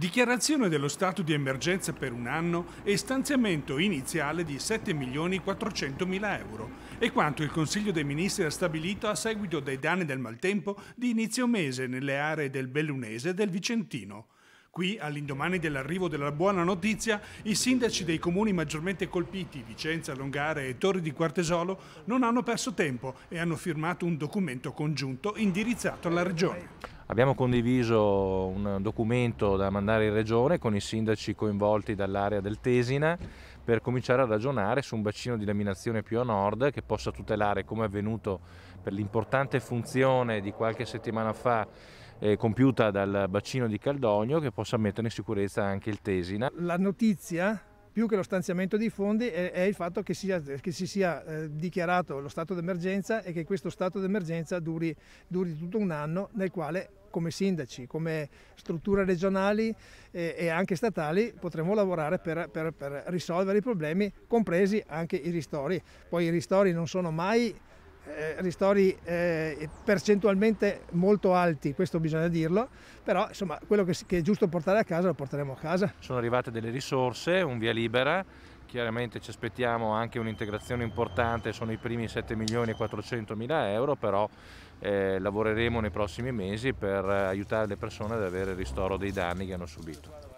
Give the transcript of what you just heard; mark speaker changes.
Speaker 1: dichiarazione dello stato di emergenza per un anno e stanziamento iniziale di 7 milioni 400 mila euro. È quanto il Consiglio dei Ministri ha stabilito a seguito dei danni del maltempo di inizio mese nelle aree del Bellunese e del Vicentino. Qui, all'indomani dell'arrivo della buona notizia, i sindaci dei comuni maggiormente colpiti, Vicenza, Longare e Torri di Quartesolo, non hanno perso tempo e hanno firmato un documento congiunto indirizzato alla Regione.
Speaker 2: Abbiamo condiviso un documento da mandare in regione con i sindaci coinvolti dall'area del Tesina per cominciare a ragionare su un bacino di laminazione più a nord che possa tutelare, come è avvenuto per l'importante funzione di qualche settimana fa eh, compiuta dal bacino di Caldogno, che possa mettere in sicurezza anche il Tesina. La notizia più che lo stanziamento
Speaker 3: dei fondi è, il fatto che, sia, che si sia eh, dichiarato lo stato d'emergenza e che questo stato d'emergenza duri, duri tutto un anno nel quale come sindaci, come strutture regionali e, eh, e anche statali potremo lavorare per, per, per, risolvere i problemi, compresi anche i ristori. Poi i ristori non sono mai eh, ristori eh, percentualmente molto alti, questo bisogna dirlo, però insomma quello che, che è giusto portare a casa lo porteremo a casa.
Speaker 2: Sono arrivate delle risorse, un via libera chiaramente ci aspettiamo anche un'integrazione importante, sono i primi 7 milioni e 400 mila euro, però eh, lavoreremo nei prossimi mesi per eh, aiutare le persone ad avere il ristoro dei danni che hanno subito.